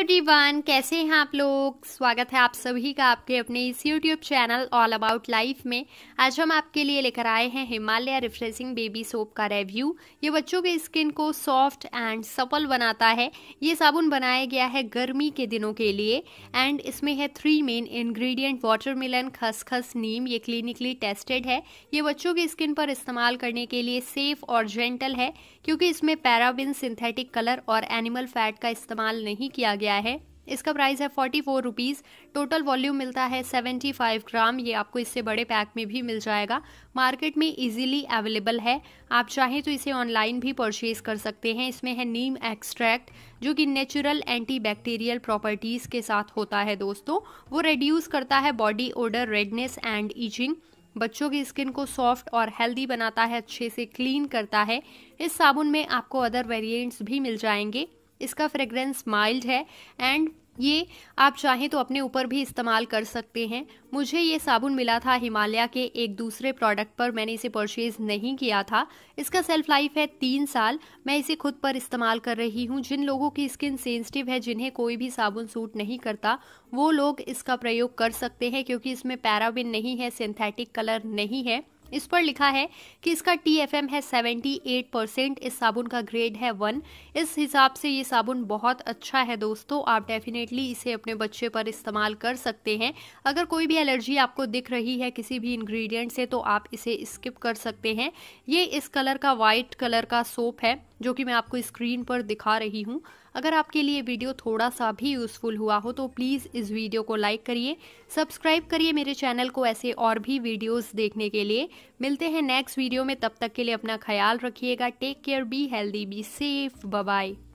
everyone कैसे हैं आप लोग स्वागत है आप सभी का आपके अपने इस YouTube channel all about life में आज हम आपके लिए लेकर आए हैं हिमालय रिफ्रेशिंग बेबी सोप का रिव्यू ये बच्चों के स्किन को सॉफ्ट एंड सपल बनाता है ये साबुन बनाया गया है गर्मी के दिनों के लिए एंड इसमें है थ्री मेन इन्ग्रीडियंट खस खसखस नीम ये क्लिनिकली टेस्टेड है ये बच्चों की स्किन पर इस्तेमाल करने के लिए सेफ और जेंटल है क्योंकि इसमें पैराबिन सिंथेटिक कलर और एनिमल फैट का इस्तेमाल नहीं किया गया दिया है इसका प्राइस है forty four rupees total volume मिलता है सेवेंटी फाइव ग्राम ये आपको इससे बड़े पैक में भी मिल जाएगा मार्केट में इजीली अवेलेबल है आप चाहें तो इसे ऑनलाइन भी परचेज़ कर सकते हैं इसमें है नीम एक्सट्रैक्ट जो कि नेचुरल एंटीबैक्टीरियल प्रॉपर्टीज़ के साथ होता है दोस्तों वो रेड्यूस करता है body odour redness and itching बच्चों की स्किन को सॉफ्ट और हेल्दी बनाता है अच्छे से क्लीन करता है इस साबुन में आपको अदर वेरिएंट्स भी मिल जाएंगे इसका फ्रेगरेंस माइल्ड है एंड ये आप चाहें तो अपने ऊपर भी इस्तेमाल कर सकते हैं मुझे ये साबुन मिला था हिमालय के एक दूसरे प्रोडक्ट पर मैंने इसे परचेज नहीं किया था इसका सेल्फ लाइफ है तीन साल मैं इसे खुद पर इस्तेमाल कर रही हूँ जिन लोगों की स्किन सेंसिटिव है जिन्हें कोई भी साबुन सूट नहीं करता वो लोग इसका प्रयोग कर सकते हैं क्योंकि इसमें पैराबिन नहीं है सिंथेटिक कलर नहीं है इस पर लिखा है कि इसका टी एफ एम है 78 परसेंट इस साबुन का ग्रेड है वन इस हिसाब से ये साबुन बहुत अच्छा है दोस्तों आप डेफिनेटली इसे अपने बच्चे पर इस्तेमाल कर सकते हैं अगर कोई भी एलर्जी आपको दिख रही है किसी भी इंग्रेडिएंट से तो आप इसे स्किप कर सकते हैं ये इस कलर का वाइट कलर का सोप है जो कि मैं आपको स्क्रीन पर दिखा रही हूँ अगर आपके लिए वीडियो थोड़ा सा भी यूज़फुल हुआ हो तो प्लीज़ इस वीडियो को लाइक करिए सब्सक्राइब करिए मेरे चैनल को ऐसे और भी वीडियोस देखने के लिए मिलते हैं नेक्स्ट वीडियो में तब तक के लिए अपना ख्याल रखिएगा take care be healthy be safe bye